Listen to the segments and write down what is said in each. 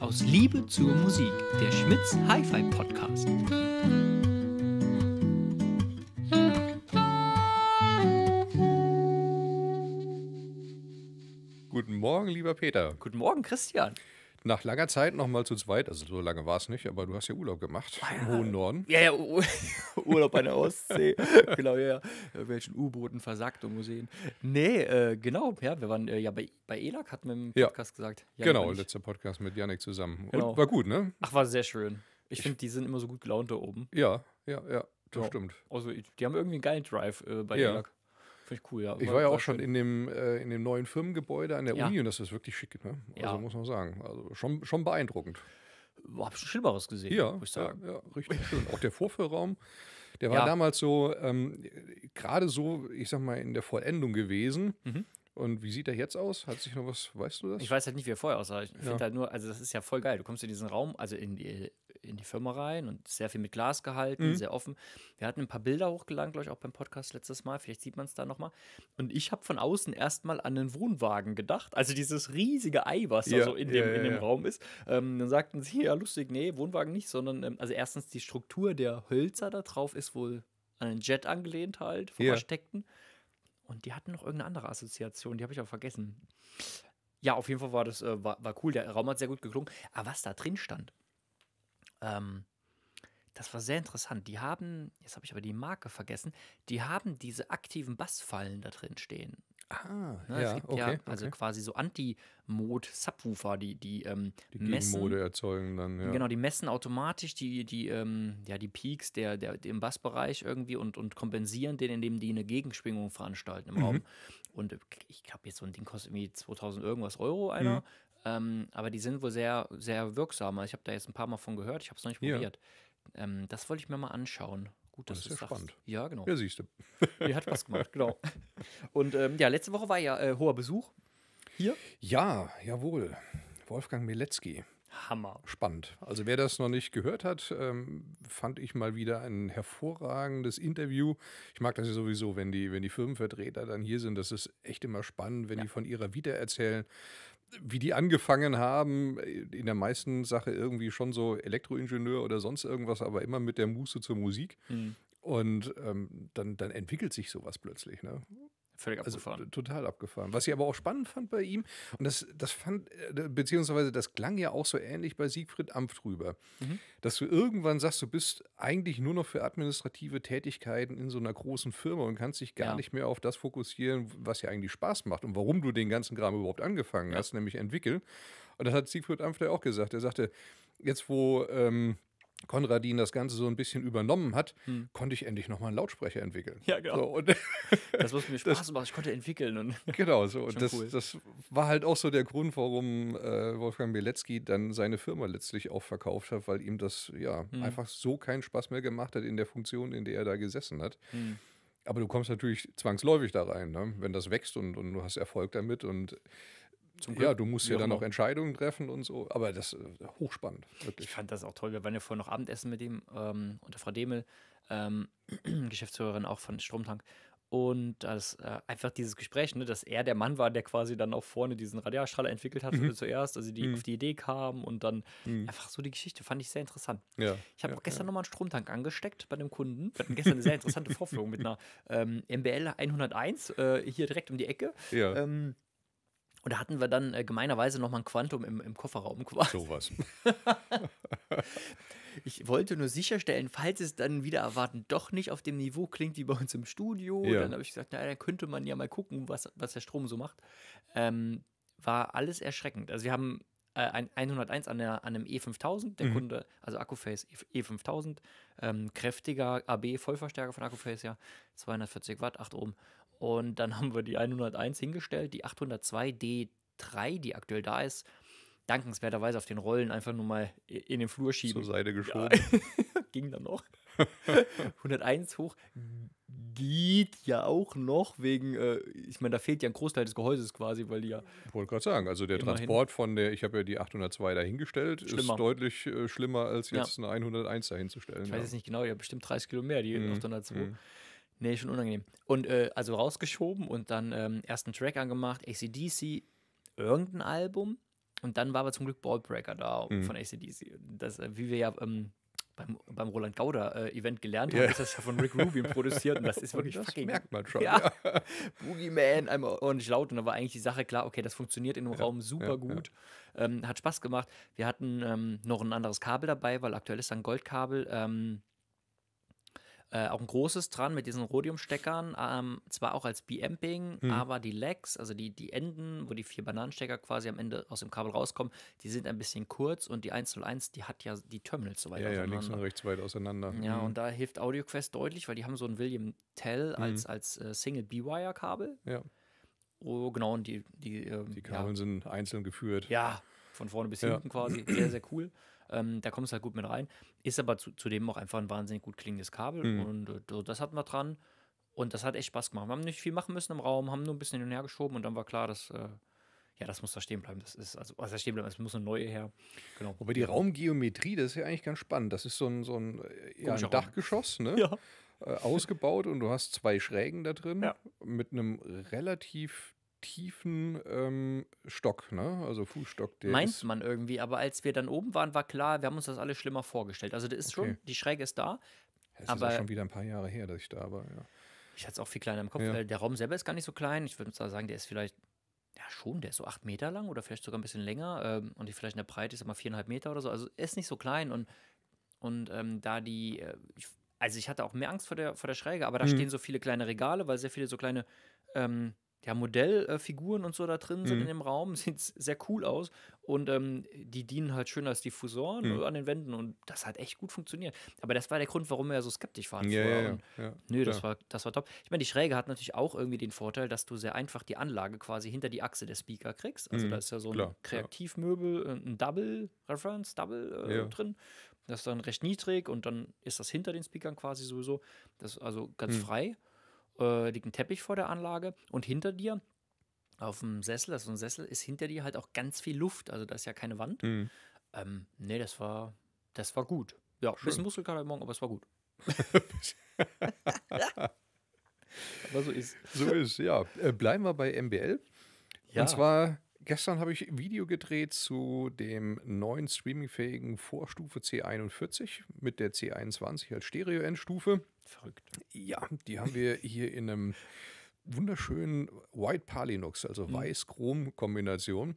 Aus Liebe zur Musik, der Schmitz Hi-Fi Podcast. Guten Morgen, lieber Peter. Guten Morgen, Christian nach langer Zeit nochmal zu zweit, also so lange war es nicht, aber du hast ja Urlaub gemacht ah, ja. im hohen Norden. Ja, ja, Urlaub an der Ostsee. genau, ja, ja. Äh, Welchen U-Booten versackt und Museen. Nee, äh, genau, ja, wir waren äh, ja bei, bei ELAC, hatten wir im Podcast ja. gesagt. Janik genau, letzter Podcast mit Janik zusammen. Genau. Und war gut, ne? Ach, war sehr schön. Ich, ich finde, die sind immer so gut gelaunt da oben. Ja, ja, ja, das genau. stimmt. Also, die haben irgendwie einen geilen Drive äh, bei ja. ELAC. Finde ich cool, ja. Ich war ja auch schon in dem, äh, in dem neuen Firmengebäude an der ja. Uni und das ist wirklich schick, ne? Also ja. muss man sagen. Also schon, schon beeindruckend. Hab schon Schlimmeres gesehen, ja, muss ich sagen. Ja, ja richtig schön. Auch der Vorführraum, der war damals so, ähm, gerade so, ich sag mal, in der Vollendung gewesen. Mhm. Und wie sieht er jetzt aus? Hat sich noch was, weißt du das? Ich weiß halt nicht, wie er vorher aussah. Ich finde halt nur, also das ist ja voll geil. Du kommst in diesen Raum, also in, in die Firma rein und sehr viel mit Glas gehalten, mhm. sehr offen. Wir hatten ein paar Bilder hochgeladen, glaube ich, auch beim Podcast letztes Mal. Vielleicht sieht man es da nochmal. Und ich habe von außen erstmal an den Wohnwagen gedacht. Also dieses riesige Ei, was ja, da so in dem, ja, ja, in dem Raum ist. Ähm, dann sagten sie, ja, lustig, nee, Wohnwagen nicht, sondern, ähm, also erstens, die Struktur der Hölzer da drauf ist wohl an einen Jet angelehnt halt, vom Versteckten. Und die hatten noch irgendeine andere Assoziation, die habe ich auch vergessen. Ja, auf jeden Fall war das äh, war, war cool. Der Raum hat sehr gut geklungen. Aber was da drin stand, ähm, das war sehr interessant. Die haben, jetzt habe ich aber die Marke vergessen, die haben diese aktiven Bassfallen da drin stehen. Ah, ne, ja, okay, ja, also okay. quasi so Anti-Mode-Subwoofer, die die, ähm, die messen, Mode erzeugen dann. Ja. Genau, die messen automatisch die die ähm, ja die Peaks der, der im Bassbereich irgendwie und und kompensieren den, indem die eine Gegenschwingung veranstalten im mhm. Raum. Und äh, ich glaube jetzt so ein Ding kostet irgendwie 2000 irgendwas Euro einer. Mhm. Ähm, aber die sind wohl sehr, sehr wirksam. Also ich habe da jetzt ein paar Mal von gehört, ich habe es noch nicht ja. probiert. Ähm, das wollte ich mir mal anschauen. Gut, das ist ja sagst. spannend. Ja, genau. Ja, siehst du. Die hat Spaß gemacht, genau. Und ähm, ja, letzte Woche war ja äh, hoher Besuch hier. Ja, jawohl. Wolfgang Mielecki. Hammer. Spannend. Also wer das noch nicht gehört hat, ähm, fand ich mal wieder ein hervorragendes Interview. Ich mag das ja sowieso, wenn die, wenn die Firmenvertreter dann hier sind. Das ist echt immer spannend, wenn ja. die von ihrer Vita erzählen wie die angefangen haben, äh, in der meisten Sache irgendwie schon so Elektroingenieur oder sonst irgendwas, aber immer mit der Muße zur Musik. Mhm. Und ähm, dann, dann entwickelt sich sowas plötzlich. Ne? Völlig also, abgefahren. Also, total abgefahren. Was ich aber auch spannend fand bei ihm, und das, das fand, äh, beziehungsweise das klang ja auch so ähnlich bei Siegfried Amft drüber, mhm. dass du irgendwann sagst, du bist eigentlich nur noch für administrative Tätigkeiten in so einer großen Firma und kannst dich gar ja. nicht mehr auf das fokussieren, was ja eigentlich Spaß macht und warum du den ganzen Kram überhaupt angefangen ja. hast, nämlich entwickeln. Und das hat Siegfried Amft ja auch gesagt. Er sagte, jetzt wo. Ähm, Konradin das Ganze so ein bisschen übernommen hat, hm. konnte ich endlich nochmal einen Lautsprecher entwickeln. Ja, genau. So, das, was mir Spaß das, macht, ich konnte entwickeln. Und genau, so. Und das, cool. das, war halt auch so der Grund, warum äh, Wolfgang Bielecki dann seine Firma letztlich auch verkauft hat, weil ihm das ja hm. einfach so keinen Spaß mehr gemacht hat in der Funktion, in der er da gesessen hat. Hm. Aber du kommst natürlich zwangsläufig da rein, ne? wenn das wächst und, und du hast Erfolg damit und zum Glück. Ja, du musst ja dann auch Entscheidungen treffen und so. Aber das ist äh, hochspannend. Wirklich. Ich fand das auch toll. Wir waren ja vorhin noch Abendessen mit dem ähm, unter Frau Demel, ähm, Geschäftsführerin auch von Stromtank. Und das, äh, einfach dieses Gespräch, ne, dass er der Mann war, der quasi dann auch vorne diesen Radialstrahler entwickelt hat mhm. zuerst, also die mhm. auf die Idee kam und dann mhm. einfach so die Geschichte, fand ich sehr interessant. Ja. Ich habe ja, auch gestern ja. nochmal einen Stromtank angesteckt bei dem Kunden. Wir hatten gestern eine sehr interessante Vorführung mit einer ähm, MBL 101 äh, hier direkt um die Ecke. Ja. Ähm, und da hatten wir dann äh, gemeinerweise nochmal ein Quantum im, im Kofferraum quasi. Sowas. ich wollte nur sicherstellen, falls es dann wieder erwarten doch nicht auf dem Niveau klingt wie bei uns im Studio, ja. dann habe ich gesagt, naja, dann könnte man ja mal gucken, was, was der Strom so macht. Ähm, war alles erschreckend. Also wir haben äh, ein 101 an, der, an einem E5000, der mhm. Kunde, also Akkuface E5000, e ähm, kräftiger AB-Vollverstärker von Akkuface, ja, 240 Watt, 8 Ohm. Und dann haben wir die 101 hingestellt, die 802 D3, die aktuell da ist, dankenswerterweise auf den Rollen einfach nur mal in den Flur schieben. Zur Seite geschoben. Ja. Ging dann noch. 101 hoch geht ja auch noch wegen, äh, ich meine, da fehlt ja ein Großteil des Gehäuses quasi, weil die ja. Wollte gerade sagen, also der Transport von der, ich habe ja die 802 dahingestellt, schlimmer. ist deutlich äh, schlimmer als jetzt ja. eine 101 dahinzustellen. Ich weiß ja. jetzt nicht genau, ja, bestimmt 30 Kilo mehr, die mhm. 802. Mhm. Nee, schon unangenehm. Und äh, also rausgeschoben und dann ähm, ersten Track angemacht, ACDC, irgendein Album. Und dann war aber zum Glück Ballbreaker da mhm. von ACDC. Das, äh, wie wir ja ähm, beim, beim Roland Gauder-Event äh, gelernt haben, yeah. ist das ja von Rick Rubin produziert und das ist wirklich das fucking. merkt man schon. Ja. ja. Boogeyman, einmal ordentlich laut und da war eigentlich die Sache klar, okay, das funktioniert in einem ja. Raum super ja. gut. Ähm, hat Spaß gemacht. Wir hatten ähm, noch ein anderes Kabel dabei, weil aktuell ist da ein Goldkabel. Ähm, äh, auch ein großes dran mit diesen Rhodiumsteckern, ähm, zwar auch als B-Amping, mhm. aber die Legs, also die, die Enden, wo die vier Bananenstecker quasi am Ende aus dem Kabel rauskommen, die sind ein bisschen kurz und die 101, die hat ja die Terminals so weit ja, auseinander. Ja, links und rechts weit auseinander. Ja, mhm. und da hilft AudioQuest deutlich, weil die haben so ein William Tell als, mhm. als äh, Single B-Wire-Kabel. Ja. Oh, genau, und die, die, ähm, die Kabel ja. sind einzeln geführt. Ja, von vorne bis ja. hinten quasi. Sehr, sehr cool. Ähm, da kommst du halt gut mit rein. Ist aber zu, zudem auch einfach ein wahnsinnig gut klingendes Kabel mhm. und äh, das hatten wir dran. Und das hat echt Spaß gemacht. Wir haben nicht viel machen müssen im Raum, haben nur ein bisschen hin und her geschoben und dann war klar, dass. Äh, ja, das muss da stehen bleiben. Das ist, also, also da stehen bleiben, es muss eine neue her. Genau. Wobei die Raumgeometrie, das ist ja eigentlich ganz spannend. Das ist so ein, so ein, äh, ja, ein Dachgeschoss, ne? Ja. Äh, ausgebaut und du hast zwei Schrägen da drin ja. mit einem relativ tiefen ähm, Stock, ne? also Fußstock. Der Meint man irgendwie, aber als wir dann oben waren, war klar, wir haben uns das alles schlimmer vorgestellt. Also das ist okay. schon, die Schräge ist da. Es ist schon wieder ein paar Jahre her, dass ich da war, ja. Ich hatte es auch viel kleiner im Kopf, ja. der Raum selber ist gar nicht so klein. Ich würde sagen, der ist vielleicht, ja schon, der ist so acht Meter lang oder vielleicht sogar ein bisschen länger ähm, und die vielleicht in der Breite ist immer viereinhalb Meter oder so. Also ist nicht so klein und, und ähm, da die, äh, ich, also ich hatte auch mehr Angst vor der, vor der Schräge, aber da hm. stehen so viele kleine Regale, weil sehr viele so kleine ähm, ja, Modellfiguren und so da drin sind mhm. in dem Raum, sieht sehr cool aus und ähm, die dienen halt schön als Diffusoren mhm. an den Wänden und das hat echt gut funktioniert. Aber das war der Grund, warum wir so skeptisch waren. Ja, Ja, ja, nö, das, war, das war top. Ich meine, die Schräge hat natürlich auch irgendwie den Vorteil, dass du sehr einfach die Anlage quasi hinter die Achse der Speaker kriegst. Also mhm. da ist ja so ein Klar, Kreativmöbel, äh, ein Double, Reference, Double äh, drin. Das ist dann recht niedrig und dann ist das hinter den Speakern quasi sowieso. Das ist also ganz mhm. frei äh, liegt ein Teppich vor der Anlage und hinter dir auf dem Sessel, also ein Sessel, ist hinter dir halt auch ganz viel Luft. Also da ist ja keine Wand. Mhm. Ähm, nee, das war, das war gut. Ja, ein bisschen Muskelkater morgen, aber es war gut. aber so ist So ist, ja. Äh, bleiben wir bei MBL. Ja. Und zwar Gestern habe ich Video gedreht zu dem neuen streamingfähigen Vorstufe C41 mit der C21 als Stereo-Endstufe. Verrückt. Ja, die haben wir hier in einem wunderschönen White Palinux, also mhm. Weiß-Chrom-Kombination.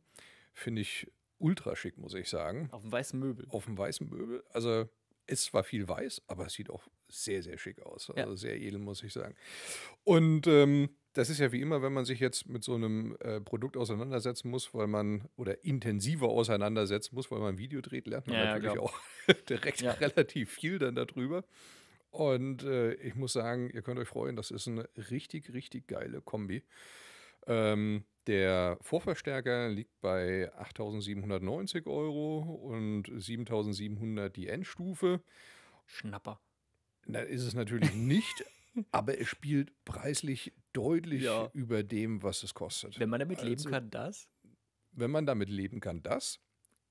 Finde ich ultra schick, muss ich sagen. Auf dem weißen Möbel. Auf dem weißen Möbel. Also ist zwar viel weiß, aber es sieht auch sehr, sehr schick aus. Also ja. sehr edel, muss ich sagen. Und ähm, das ist ja wie immer, wenn man sich jetzt mit so einem äh, Produkt auseinandersetzen muss, weil man oder intensiver auseinandersetzen muss, weil man ein Video dreht, lernt man ja, natürlich ja, auch direkt relativ viel dann darüber. Und äh, ich muss sagen, ihr könnt euch freuen, das ist eine richtig, richtig geile Kombi. Ähm, der Vorverstärker liegt bei 8.790 Euro und 7.700 die Endstufe. Schnapper. Da ist es natürlich nicht, aber es spielt preislich deutlich ja. über dem, was es kostet. Wenn man damit also, leben kann, das? Wenn man damit leben kann, dass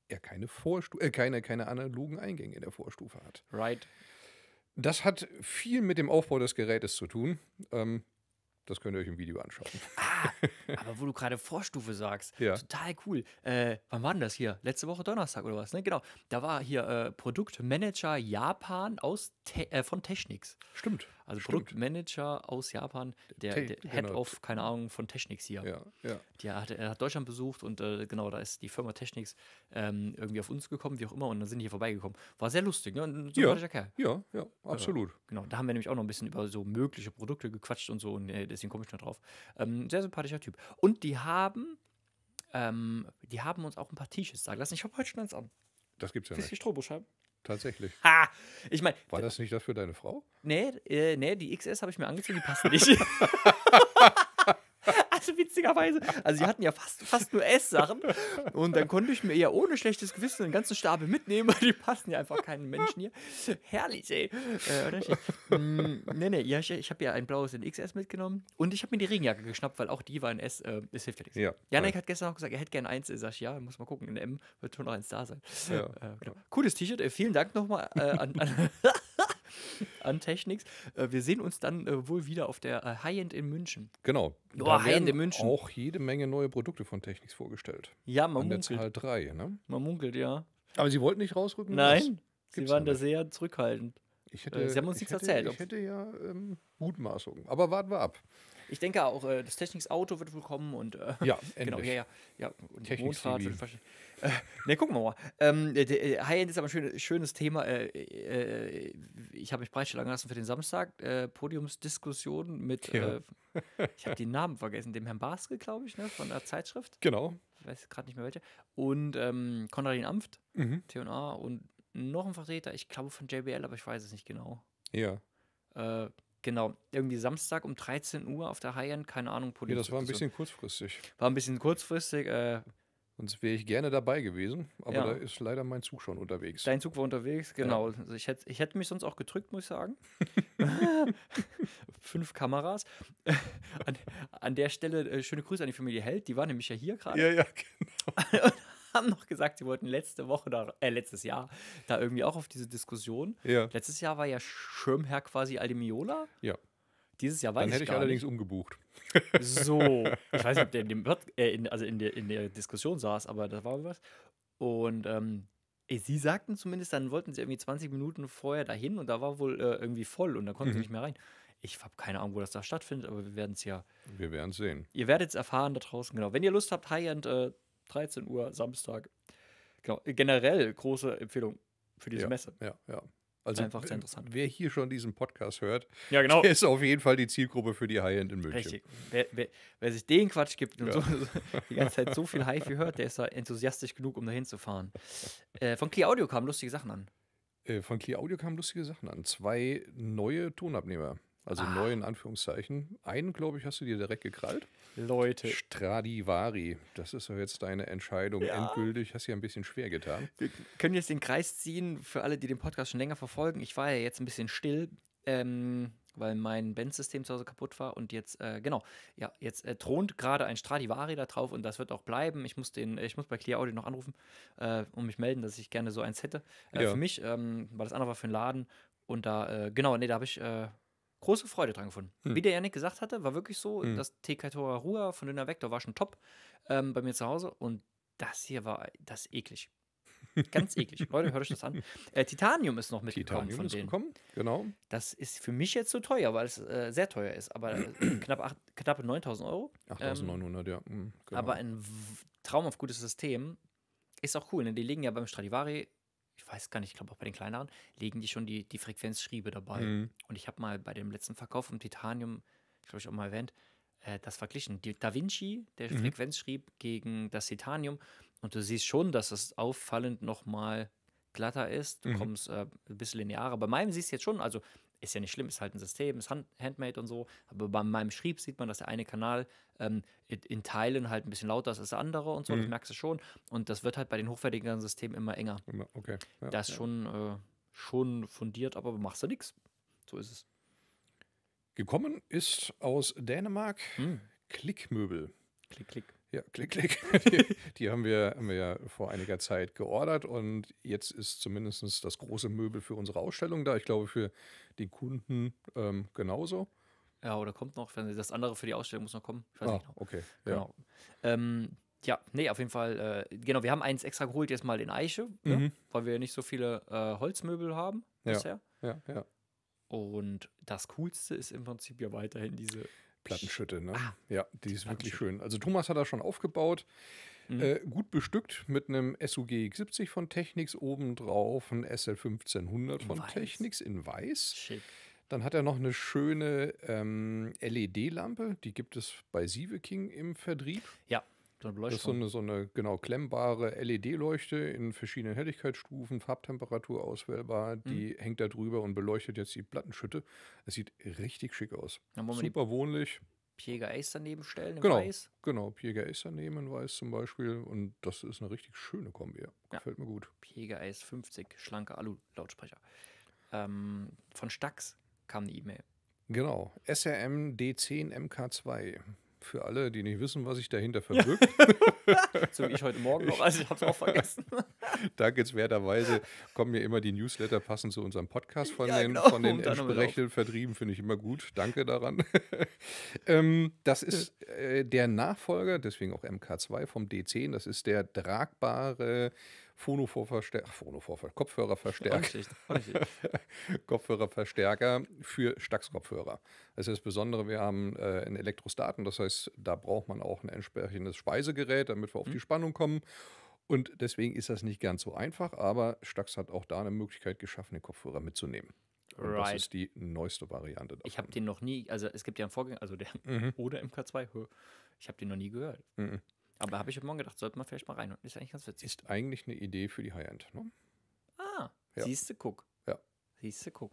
er keine, Vorstu äh, keine, keine analogen Eingänge in der Vorstufe hat. Right. Das hat viel mit dem Aufbau des Gerätes zu tun. Ähm, das könnt ihr euch im Video anschauen. Ah, aber wo du gerade Vorstufe sagst, ja. total cool. Äh, wann war denn das hier? Letzte Woche Donnerstag oder was? Ne? Genau. Da war hier äh, Produktmanager Japan aus Te äh, von Technics. Stimmt. Also stimmt. Produktmanager aus Japan, der, Te der genau. Head genau. of, keine Ahnung, von Technics hier. Ja, ja. Der hat, er hat Deutschland besucht und äh, genau, da ist die Firma Technics ähm, irgendwie auf uns gekommen, wie auch immer, und dann sind hier vorbeigekommen. War sehr lustig, ne? Ein ja. Kerl. Ja, ja, absolut. genau, da haben wir nämlich auch noch ein bisschen über so mögliche Produkte gequatscht und so. Und äh, bisschen komisch noch drauf. Ähm, sehr sympathischer Typ. Und die haben, ähm, die haben uns auch ein paar T-Shirts sagen lassen. Ich habe heute schon eins an. Das gibt's ja Fist nicht. Strohbuchscheiben. Tatsächlich. Ha! Ich meine. War das nicht das für deine Frau? Nee, äh, nee die XS habe ich mir angezogen, die passt nicht. also witzigerweise. Also sie hatten ja fast, fast nur Esssachen. Und dann konnte ich mir ja ohne schlechtes Gewissen einen ganzen Stapel mitnehmen, weil die passen ja einfach keinen Menschen hier. Herrlich, ey. Äh, hm, nee, nee, ich, habe ja ein blaues in XS mitgenommen. Und ich habe mir die Regenjacke geschnappt, weil auch die war in S. Äh, es hilft ja nichts. Ja, Janek ja. hat gestern auch gesagt, er hätte gerne eins. Sag ich, ja, muss mal gucken. In M wird schon noch eins da sein. Ja, äh, genau. Cooles T-Shirt. Äh, vielen Dank nochmal äh, an, an an Technics. Äh, wir sehen uns dann äh, wohl wieder auf der äh, High-End in München. Genau. Oh, da High-End in München. Auch jede Menge neue Produkte von Technics vorgestellt. Ja, man An munkelt. der Zahl 3, ne? Man munkelt, ja. Aber sie wollten nicht rausrücken? Nein, sie waren da sehr zurückhaltend. Hätte, sie haben uns nichts hätte, erzählt. Ich hätte ja ähm, Mutmaßungen. Aber warten wir ab. Ich denke auch, äh, das Technics-Auto wird wohl kommen und äh, ja, genau, endlich. genau, ja, ja, ja. Und Mondfahrt wird Äh, ne, gucken wir mal. Ähm, äh, äh, High-End ist aber ein schön, schönes Thema. Äh, ich habe mich breitschlagen lassen für den Samstag. Podiumsdiskussion mit, ja. ich habe den Namen vergessen, dem Herrn Baske, glaube ich, ne, von der Zeitschrift. Genau. Ich weiß gerade nicht mehr welche. Und ähm, Konradin Amft, mhm. TNA und noch ein Vertreter, ich glaube von JBL, aber ich weiß es nicht genau. Ja. Äh, Genau, irgendwie Samstag um 13 Uhr auf der High-End, keine Ahnung, politisch. Ja, das war ein bisschen kurzfristig. War ein bisschen kurzfristig. Äh, Sonst wäre ich gerne dabei gewesen, aber ja. da ist leider mein Zug schon unterwegs. Dein Zug war unterwegs, genau. Ja. Also ich, hätte, ich hätte mich sonst auch gedrückt, muss ich sagen. Fünf Kameras. an, an, der Stelle äh, schöne Grüße an die Familie Held, die war nämlich ja hier gerade. Ja, ja, genau. haben noch gesagt, sie wollten letzte Woche, da, äh, letztes Jahr, da irgendwie auch auf diese Diskussion. Ja. Letztes Jahr war ja Schirmherr quasi Aldemiola. Ja. Dieses Jahr weiß Dann hätte ich, ich allerdings nicht. umgebucht. So, ich weiß nicht, ob der in, dem, äh, in, also in, der, in der Diskussion saß, aber da war was. Und ähm, äh, Sie sagten zumindest, dann wollten sie irgendwie 20 Minuten vorher dahin und da war wohl äh, irgendwie voll und da konnten mhm. sie nicht mehr rein. Ich habe keine Ahnung, wo das da stattfindet, aber wir werden es ja. Wir werden es sehen. Ihr werdet es erfahren da draußen, genau. Wenn ihr Lust habt, High-End äh, 13 Uhr Samstag. Genau. Generell große Empfehlung für diese ja, Messe. Ja, ja. Also einfach sehr interessant. Wer hier schon diesen Podcast hört, ja, genau. der ist auf jeden Fall die Zielgruppe für die High-End in München. Richtig. Wer, wer, wer, sich den Quatsch gibt und ja. so, die ganze Zeit so viel Hi-Fi hört, der ist da enthusiastisch genug, um da hinzufahren. Äh, von Key Audio kamen lustige Sachen an. Äh, von Key Audio kamen lustige Sachen an. Zwei neue Tonabnehmer. Also ah. neu in Anführungszeichen. Einen, glaube ich, hast du dir direkt gekrallt. Leute. Stradivari. Das ist doch jetzt deine Entscheidung ja. endgültig. Hast ja ein bisschen schwer getan. Wir können jetzt den Kreis ziehen für alle, die den Podcast schon länger verfolgen. Ich war ja jetzt ein bisschen still. Ähm, weil mein Bandsystem zu Hause kaputt war und jetzt, äh, genau, ja, jetzt äh, thront gerade ein Stradivari da drauf und das wird auch bleiben. Ich muss, den, ich muss bei Clear Audio noch anrufen äh, und mich melden, dass ich gerne so eins hätte. Äh, ja. Für mich, ähm, weil das andere war für den Laden und da, äh, genau, nee, da habe ich äh, große Freude dran gefunden. Hm. Wie der Janik gesagt hatte, war wirklich so, hm. das TK Rua von Dünner Vector war schon top ähm, bei mir zu Hause und das hier war das eklig. Ganz eklig. Leute, hört euch das an. Äh, Titanium ist noch mitgekommen. Titanium von ist denen. gekommen, genau. Das ist für mich jetzt so teuer, weil es äh, sehr teuer ist. Aber äh, knapp, knapp 9000 Euro. 8900, ähm, ja. Mhm, genau. Aber ein traumhaft gutes System. Ist auch cool, ne? Die liegen ja beim Stradivari ich weiß gar nicht, ich glaube auch bei den kleineren, legen die schon die, die Frequenzschriebe dabei. Mhm. Und ich habe mal bei dem letzten Verkauf vom Titanium, ich glaube, ich auch mal erwähnt, äh, das verglichen. Die da Vinci, der mhm. Frequenzschrieb gegen das Titanium. Und du siehst schon, dass es auffallend nochmal glatter ist. Du mhm. kommst äh, ein bisschen linearer. Bei meinem siehst du jetzt schon, also ist ja nicht schlimm, ist halt ein System, ist hand, handmade und so. Aber bei meinem Schrieb sieht man, dass der eine Kanal ähm, in Teilen halt ein bisschen lauter ist als der andere und so. Mhm. Das merkst du schon. Und das wird halt bei den hochwertigeren Systemen immer enger. Okay. Ja, das ist ja. schon, äh, schon fundiert, aber machst du nichts. So ist es. Gekommen ist aus Dänemark mhm. Klickmöbel. Klick, klick. Ja, klick, klick. Die, die, haben, wir, haben wir ja vor einiger Zeit geordert und jetzt ist zumindest das große Möbel für unsere Ausstellung da. Ich glaube, für die Kunden ähm, genauso? Ja, oder kommt noch, wenn das andere für die Ausstellung muss noch kommen. Ich weiß ah, nicht genau. okay. Genau. Ja. Ähm, ja, nee, auf jeden Fall. Äh, genau, wir haben eins extra geholt, jetzt mal in Eiche, ne? mhm. ne? weil wir nicht so viele äh, Holzmöbel haben ja. bisher. Ja, ja. Und das Coolste ist im Prinzip ja weiterhin diese Plattenschütte, ne? Ah, ja, die ist wirklich schön. Also Thomas hat da schon aufgebaut. Mhm. Äh, gut bestückt mit einem SUG x 70 von Technics obendrauf, ein SL 1500 von Technics in weiß. Schick. Dann hat er noch eine schöne ähm, LED-Lampe, die gibt es bei Sieveking im Vertrieb. Ja, so eine Das ist so eine, so eine genau klemmbare LED-Leuchte in verschiedenen Helligkeitsstufen, Farbtemperatur auswählbar. Die mhm. hängt da drüber und beleuchtet jetzt die Plattenschütte. Es sieht richtig schick aus. Super wohnlich. Pierre Geist daneben stellen in genau, Weiß? Genau, Pierre Geist daneben in Weiß zum Beispiel. Und das ist eine richtig schöne Kombi. Ja. Gefällt mir gut. Pierre Geist 50, schlanker Alu-Lautsprecher. Ähm, von Stax kam eine E-Mail. Genau, SRM D10 MK2. Für alle, die nicht wissen, was sich dahinter verbirgt. so wie ich heute Morgen noch, also ich habe es auch vergessen. Dankenswerterweise kommen mir immer die Newsletter passend zu unserem Podcast von ja, den, genau. von den entsprechenden Vertrieben, finde ich immer gut. Danke daran. ähm, das ist äh, der Nachfolger, deswegen auch MK2 vom D10. Das ist der tragbare Phono-Vorverstärker, Kopfhörerverstärker, Kopfhörerverstärker für Stax-Kopfhörer. Das ist das Besondere, wir haben äh, einen Elektrostaten, das heißt, da braucht man auch ein entsprechendes Speisegerät, damit wir auf mhm. die Spannung kommen. Und deswegen ist das nicht ganz so einfach, aber Stax hat auch da eine Möglichkeit geschaffen, den Kopfhörer mitzunehmen. Und right. Das ist die neueste Variante. Davon. Ich habe den noch nie, also es gibt ja einen Vorgänger, also der mhm. oder MK2, ich habe den noch nie gehört. Mhm. Aber habe ich heute Morgen gedacht, sollte man vielleicht mal rein. ist eigentlich ganz witzig. Ist eigentlich eine Idee für die High-End, ne? Ah, ja. du, guck. Ja. du, guck.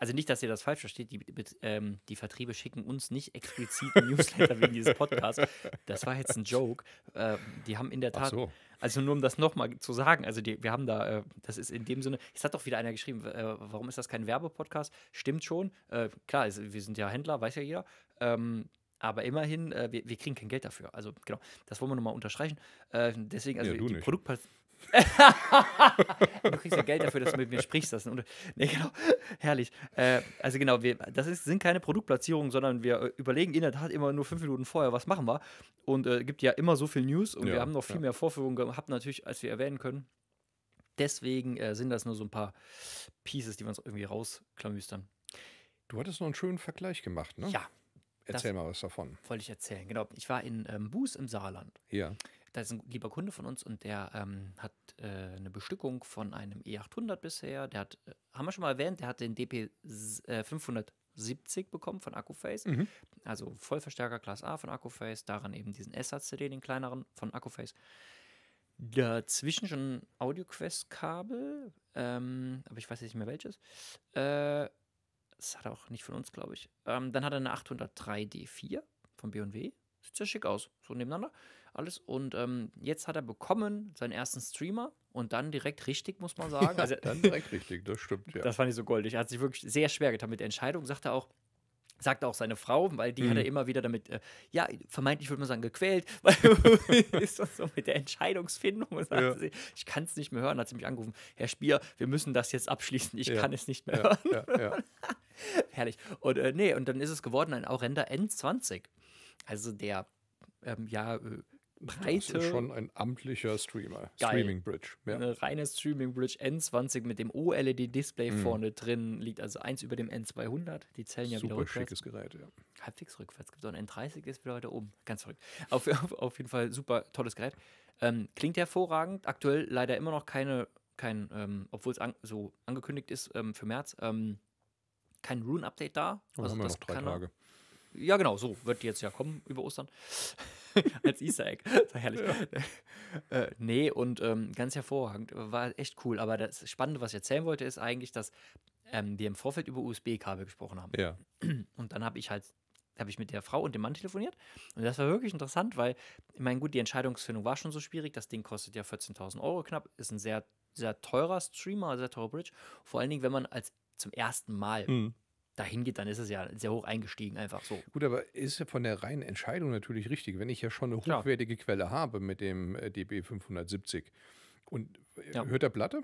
Also nicht, dass ihr das falsch versteht. Die, ähm, die Vertriebe schicken uns nicht explizit Newsletter wegen dieses Podcasts. Das war jetzt ein Joke. Äh, die haben in der Tat. Ach So. Also nur um das nochmal zu sagen, also die, wir haben da, äh, das ist in dem Sinne, es hat doch wieder einer geschrieben, äh, warum ist das kein Werbepodcast? Stimmt schon. Äh, klar, wir sind ja Händler, weiß ja jeder. Ähm, aber immerhin, äh, wir, wir, kriegen kein Geld dafür. Also genau, das wollen wir nochmal unterstreichen. Äh, deswegen, also ja, die Produktpalette. du kriegst ja Geld dafür, dass du mit mir sprichst. Das ne, genau. Herrlich. Äh, also genau, wir, das ist, sind keine Produktplatzierungen, sondern wir äh, überlegen in der Tat immer nur fünf Minuten vorher, was machen wir. Und äh, gibt ja immer so viel News und ja, wir haben noch viel ja. mehr Vorführungen gehabt, natürlich, als wir erwähnen können. Deswegen äh, sind das nur so ein paar Pieces, die wir uns irgendwie rausklamüstern. Du hattest noch einen schönen Vergleich gemacht, ne? Ja, Erzähl das mal was davon. Wollte ich erzählen, genau. Ich war in ähm, Buß im Saarland. Ja. Da ist ein lieber Kunde von uns und der ähm, hat äh, eine Bestückung von einem E800 bisher. Der hat, äh, haben wir schon mal erwähnt, der hat den DP 570 äh, bekommen von Akkuface. Mhm. Also Vollverstärker Class A von Akkuface, daran eben diesen SHCD, den kleineren von Akkuface. Dazwischen schon ein AudioQuest-Kabel, ähm, aber ich weiß nicht mehr welches. Äh, das hat er auch nicht von uns, glaube ich. Ähm, dann hat er eine 803 D4 von BW. Sieht sehr schick aus, so nebeneinander alles. Und ähm, jetzt hat er bekommen seinen ersten Streamer und dann direkt richtig, muss man sagen. Ja, also, dann direkt richtig, das stimmt, ja. Das fand ich so goldig. Er hat sich wirklich sehr schwer getan mit der Entscheidung. Sagt er auch, sagt auch seine Frau, weil die mhm. hat er immer wieder damit, äh, ja, vermeintlich würde man sagen, gequält, weil ist das so mit der Entscheidungsfindung. Und sagt ja. sie, ich kann es nicht mehr hören, hat sie mich angerufen, Herr Spier, wir müssen das jetzt abschließen, ich ja. kann es nicht mehr ja. hören. Herrlich. Und äh, nee, und dann ist es geworden ein Aurenda N20. Also der, ähm, ja, äh, breite. Das ist schon ein amtlicher Streamer. Geil. Streaming Bridge. Ja. Eine reine Streaming Bridge N20 mit dem OLED-Display mhm. vorne drin. Liegt also eins über dem N200. Die zählen ja Super wieder rückwärts. schickes Gerät, ja. Halbwegs rückwärts. Gibt auch ein N30, ist wieder weiter oben. Ganz verrückt. Auf, auf, auf jeden Fall super tolles Gerät. Ähm, klingt hervorragend. Aktuell leider immer noch keine, kein, ähm, obwohl es an, so angekündigt ist ähm, für März, ähm, kein Rune-Update da. Oh, also, also das noch drei kann, Tage. Ja, genau, so wird die jetzt ja kommen über Ostern. Als Easter Egg. Das war herrlich. Ja. Äh, nee, und ähm, ganz hervorragend. War echt cool. Aber das Spannende, was ich erzählen wollte, ist eigentlich, dass ähm, wir im Vorfeld über USB-Kabel gesprochen haben. Ja. Und dann habe ich halt habe ich mit der Frau und dem Mann telefoniert. Und das war wirklich interessant, weil, ich meine, gut, die Entscheidungsfindung war schon so schwierig. Das Ding kostet ja 14.000 Euro knapp, ist ein sehr, sehr teurer Streamer, sehr teurer Bridge. Vor allen Dingen, wenn man als zum ersten Mal mhm dahin geht, dann ist es ja sehr hoch eingestiegen, einfach so. Gut, aber ist ja von der reinen Entscheidung natürlich richtig. Wenn ich ja schon eine hochwertige Klar. Quelle habe mit dem äh, DB 570 und äh, ja. hört der Platte?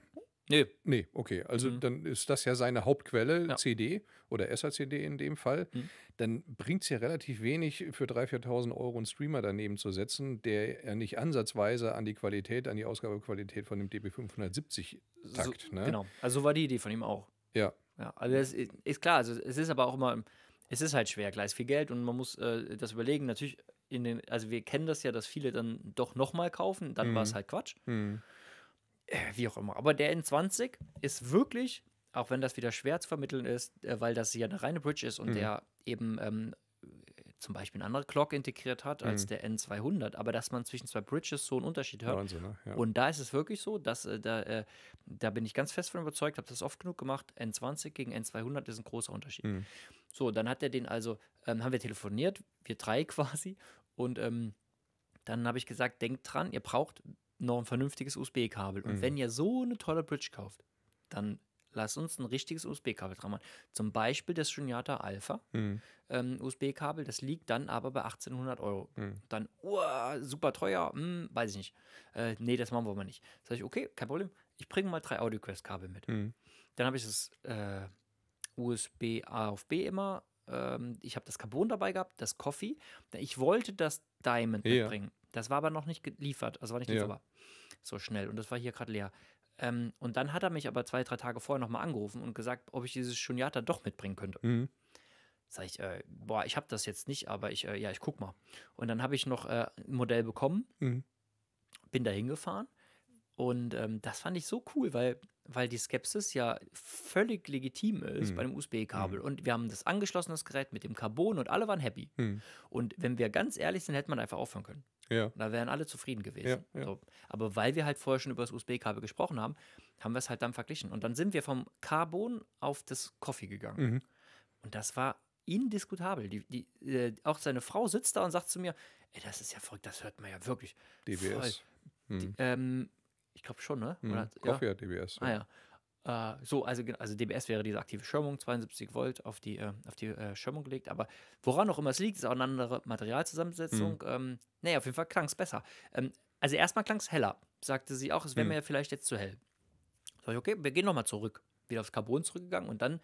Nee. Nee, okay. Also mhm. dann ist das ja seine Hauptquelle, ja. CD oder SACD in dem Fall. Mhm. Dann bringt es ja relativ wenig, für 3.000, 4.000 Euro einen Streamer daneben zu setzen, der ja nicht ansatzweise an die Qualität, an die Ausgabequalität von dem DB570 sagt. So, ne? Genau. Also war die Idee von ihm auch. Ja. Ja, also das ist, klar, also es ist aber auch immer, es ist halt schwer, gleich viel Geld und man muss äh, das überlegen. Natürlich, in den, also wir kennen das ja, dass viele dann doch nochmal kaufen, dann mhm. war es halt Quatsch. Mhm. Äh, wie auch immer. Aber der n 20 ist wirklich, auch wenn das wieder schwer zu vermitteln ist, äh, weil das ja eine reine Bridge ist und mhm. der eben ähm, zum Beispiel eine andere Clock integriert hat als mhm. der N200, aber dass man zwischen zwei Bridges so einen Unterschied hört. Wahnsinn, ne? ja. Und da ist es wirklich so, dass äh, da, äh, da bin ich ganz fest von überzeugt, habe das oft genug gemacht, N20 gegen N200 ist ein großer Unterschied. Mhm. So, dann hat er den also, ähm, haben wir telefoniert, wir drei quasi, und ähm, dann habe ich gesagt, denkt dran, ihr braucht noch ein vernünftiges USB-Kabel. Und mhm. wenn ihr so eine tolle Bridge kauft, dann lass uns ein richtiges USB-Kabel dran machen. Zum Beispiel das Juniata Alpha mhm. ähm, USB-Kabel, das liegt dann aber bei 1800 Euro. Mhm. Dann, oh, super teuer, mh, hm, weiß ich nicht. Äh, nee, das machen wir mal nicht. Sag ich, okay, kein Problem, ich bringe mal drei AudioQuest-Kabel mit. Mhm. Dann habe ich das äh, USB A auf B immer. Ähm, ich habe das Carbon dabei gehabt, das Coffee. Ich wollte das Diamond ja. mitbringen. Das war aber noch nicht geliefert, also war nicht Ja. So schnell. Und das war hier gerade leer. Ähm, und dann hat er mich aber zwei, drei Tage vorher nochmal angerufen und gesagt, ob ich dieses Shunyata doch mitbringen könnte. Mhm. Sag ich, äh, boah, ich habe das jetzt nicht, aber ich, äh, ja, ich guck mal. Und dann habe ich noch äh, ein Modell bekommen, mhm. bin da hingefahren und ähm, das fand ich so cool, weil weil die Skepsis ja völlig legitim ist mhm. bei dem USB-Kabel. Mhm. Und wir haben das angeschlossen, das Gerät mit dem Carbon und alle waren happy. Mhm. Und wenn wir ganz ehrlich sind, hätte man einfach aufhören können. Ja. Da wären alle zufrieden gewesen. Ja, ja. So. Aber weil wir halt vorher schon über das USB-Kabel gesprochen haben, haben wir es halt dann verglichen. Und dann sind wir vom Carbon auf das Coffee gegangen. Mhm. Und das war indiskutabel. Die, die, äh, auch seine Frau sitzt da und sagt zu mir: Ey, das ist ja verrückt, das hört man ja wirklich. DBS. Voll. Mhm. Die, ähm, ich glaube schon, ne? Mhm. Oder, Coffee ja. hat DBS. Ah, ja. Ah ja. Äh, so, also, also DBS wäre diese aktive Schirmung, 72 Volt auf die, äh, auf die äh, Schirmung gelegt. Aber woran auch immer es liegt, ist auch eine andere Materialzusammensetzung. Mhm. Ähm, naja, auf jeden Fall klang es besser. Ähm, also erstmal klang es heller, sagte sie auch, es wäre mhm. mir vielleicht jetzt zu hell. Sag ich, okay, wir gehen nochmal zurück. Wieder aufs Carbon zurückgegangen und dann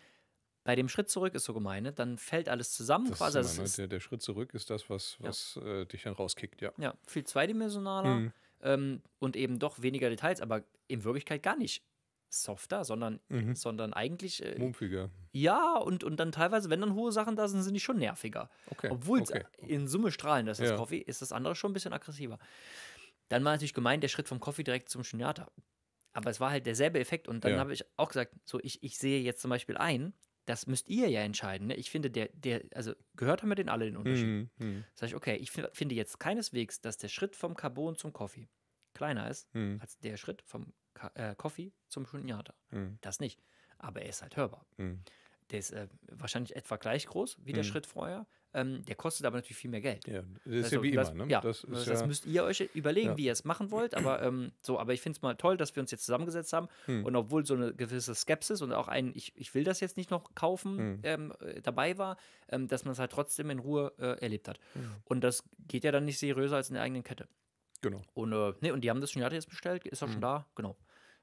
bei dem Schritt zurück ist so gemeint, ne? dann fällt alles zusammen das quasi. Ist, also meine, der, der, Schritt zurück ist das, was, was ja. äh, dich dann rauskickt, ja. Ja, viel zweidimensionaler. Mhm ähm, und eben doch weniger Details, aber in Wirklichkeit gar nicht softer, sondern, mhm. sondern eigentlich. Äh, Mumpiger. Ja, und, und dann teilweise, wenn dann hohe Sachen da sind, sind die schon nerviger. Okay. Obwohl es okay. in Summe strahlen, das ist ja. Coffee, ist das andere schon ein bisschen aggressiver. Dann war natürlich gemeint, der Schritt vom Coffee direkt zum Shinata. Aber es war halt derselbe Effekt und dann ja. habe ich auch gesagt, so ich, ich sehe jetzt zum Beispiel ein, das müsst ihr ja entscheiden. Ne? Ich finde, der, der, also gehört haben wir den alle den Unterschied. Mm, mm. Sag ich, okay, ich finde jetzt keineswegs, dass der Schritt vom Carbon zum Coffee kleiner ist mm. als der Schritt vom Ka äh, Coffee zum Shunyata. Mhm. Das nicht. Aber er ist halt hörbar. Mhm der ist äh, wahrscheinlich etwa gleich groß wie der mhm. Schritt vorher. Ähm, der kostet aber natürlich viel mehr Geld. Ja, das ist also, ja wie das, immer. Ne? Ja, das, das ja müsst ihr euch überlegen, ja. wie ihr es machen wollt. Aber, ähm, so, aber ich finde es mal toll, dass wir uns jetzt zusammengesetzt haben. Hm. Und obwohl so eine gewisse Skepsis und auch ein, ich, ich will das jetzt nicht noch kaufen, hm. ähm, äh, dabei war, ähm, dass man es halt trotzdem in Ruhe äh, erlebt hat. Hm. Und das geht ja dann nicht seriöser als in der eigenen Kette. Genau. Und, äh, nee, und die haben das schon Jahre jetzt bestellt, ist auch schon hm. da, genau.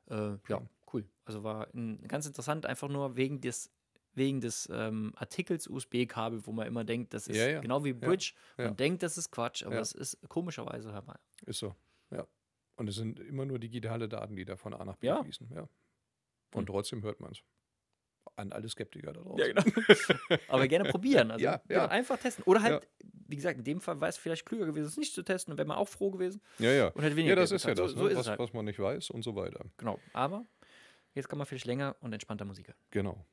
Äh, ja, hm. cool. Also war in, ganz interessant, einfach nur wegen des wegen des ähm, Artikels USB-Kabel, wo man immer denkt, das ist ja, ja. genau wie Bridge. Ja, man denkt, das ist Quatsch, aber es ist komischerweise herbei. Ist so, ja. Und es sind immer nur digitale Daten, die da von A nach B fließen. Ja. Und hm. trotzdem hört man es. An alle Skeptiker da draußen. Ja, genau. aber gerne probieren. Also genau, einfach testen. Oder halt, wie gesagt, in dem Fall war es vielleicht klüger gewesen, es nicht zu testen und wäre man auch froh gewesen. Ja, ja. Und weniger ja, das ist ja das, so, ne? so ist was, halt. was man nicht weiß und so weiter. Genau. Aber jetzt kann man vielleicht länger und entspannter Musik hören. Genau.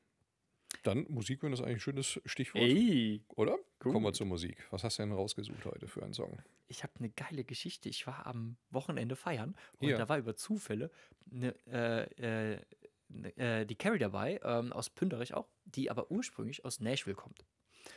Dann Musik wäre das eigentlich ein schönes Stichwort. Ey, Oder? Gut. Kommen wir zur Musik. Was hast du denn rausgesucht heute für einen Song? Ich habe eine geile Geschichte. Ich war am Wochenende feiern und ja. da war über Zufälle eine, äh, äh, ne, äh, die Carrie dabei, ähm, aus Pünderich auch, die aber ursprünglich aus Nashville kommt.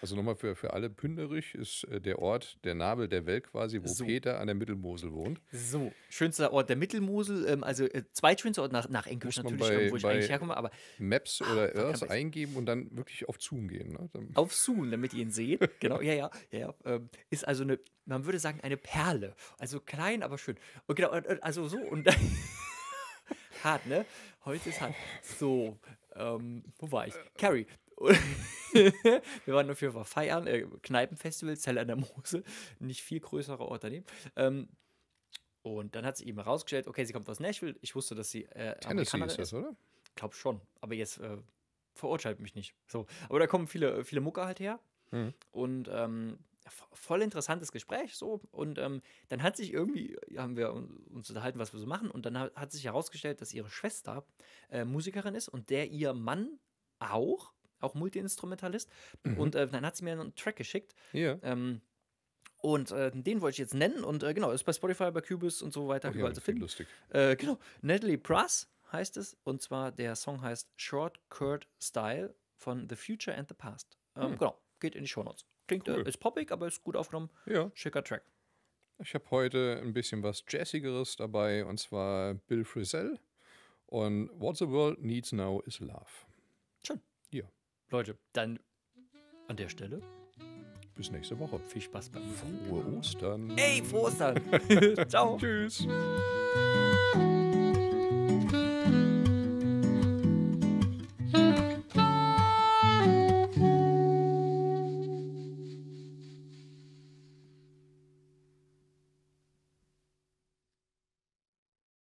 Also nochmal für, für alle, Pünderich ist äh, der Ort, der Nabel der Welt quasi, wo so. Peter an der Mittelmosel wohnt. So, schönster Ort der Mittelmosel, ähm, also äh, zweitschönster Ort nach, nach Enkisch natürlich, bei, wo ich eigentlich herkomme, aber... Maps ah, oder Earth eingeben und dann wirklich auf Zoom gehen. Ne? Auf Zoom, damit ihr ihn seht, genau, ja, ja, ja, ja. Ähm, ist also eine, man würde sagen, eine Perle. Also klein, aber schön. Und genau, also so und... dann hart, ne? Heute ist hart. So, ähm, wo war ich? Carrie, wir waren dafür auf Feiern, äh, Kneipenfestival, Zell an der Mosel, nicht viel größerer Ort daneben. Ähm, und dann hat sie eben herausgestellt, okay, sie kommt aus Nashville. Ich wusste, dass sie äh, Tennessee ist das, oder? Glaub schon. Aber jetzt äh, verurteilt mich nicht. So, aber da kommen viele, viele Mucker halt her. Mhm. Und ähm, voll interessantes Gespräch so. Und ähm, dann hat sich irgendwie, haben wir uns unterhalten, was wir so machen. Und dann hat, hat sich herausgestellt, dass ihre Schwester äh, Musikerin ist und der ihr Mann auch auch Multiinstrumentalist. Mhm. Und äh, dann hat sie mir einen Track geschickt. Yeah. Ähm, und äh, den wollte ich jetzt nennen. Und äh, genau, ist bei Spotify, bei Cubis und so weiter oh, überall ja, zu finden. Lustig. Äh, genau, Natalie Pruss heißt es. Und zwar der Song heißt Short Curt Style von The Future and the Past. Ähm, mhm. Genau, geht in die Show Notes. Klingt, cool. Äh, ist poppig, aber ist gut aufgenommen. Ja. Schicker Track. Ich habe heute ein bisschen was Jazzigeres dabei. Und zwar Bill Frisell. Und What the World Needs Now is Love. Leute, dann an der Stelle. Bis nächste Woche. Viel Spaß beim Frohe Ostern. Ey, frohe Ostern. Ciao. Tschüss.